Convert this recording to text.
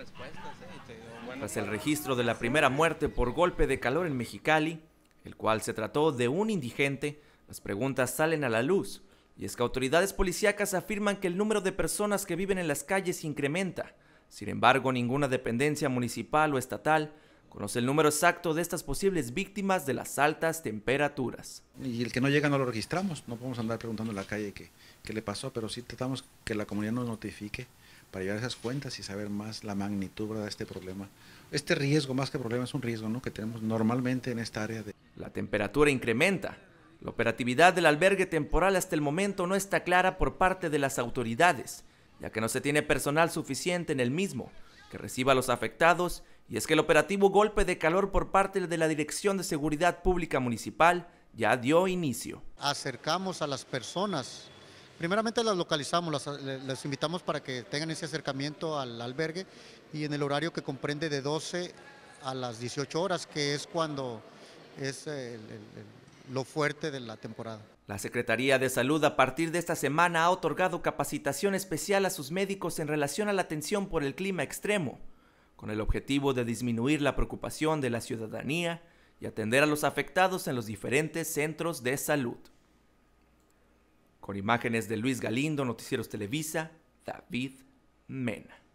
¿eh? Tras el pues, registro de la primera muerte por golpe de calor en Mexicali, el cual se trató de un indigente, las preguntas salen a la luz. Y es que autoridades policíacas afirman que el número de personas que viven en las calles incrementa. Sin embargo, ninguna dependencia municipal o estatal Conoce el número exacto de estas posibles víctimas de las altas temperaturas. Y el que no llega no lo registramos, no podemos andar preguntando en la calle qué, qué le pasó, pero sí tratamos que la comunidad nos notifique para llevar esas cuentas y saber más la magnitud de este problema. Este riesgo, más que problema, es un riesgo ¿no? que tenemos normalmente en esta área. De... La temperatura incrementa. La operatividad del albergue temporal hasta el momento no está clara por parte de las autoridades, ya que no se tiene personal suficiente en el mismo que reciba a los afectados y es que el operativo golpe de calor por parte de la Dirección de Seguridad Pública Municipal ya dio inicio. Acercamos a las personas, primeramente las localizamos, las, invitamos para que tengan ese acercamiento al albergue y en el horario que comprende de 12 a las 18 horas, que es cuando es lo fuerte de la temporada. La Secretaría de Salud a partir de esta semana ha otorgado capacitación especial a sus médicos en relación a la atención por el clima extremo con el objetivo de disminuir la preocupación de la ciudadanía y atender a los afectados en los diferentes centros de salud. Con imágenes de Luis Galindo, Noticieros Televisa, David Mena.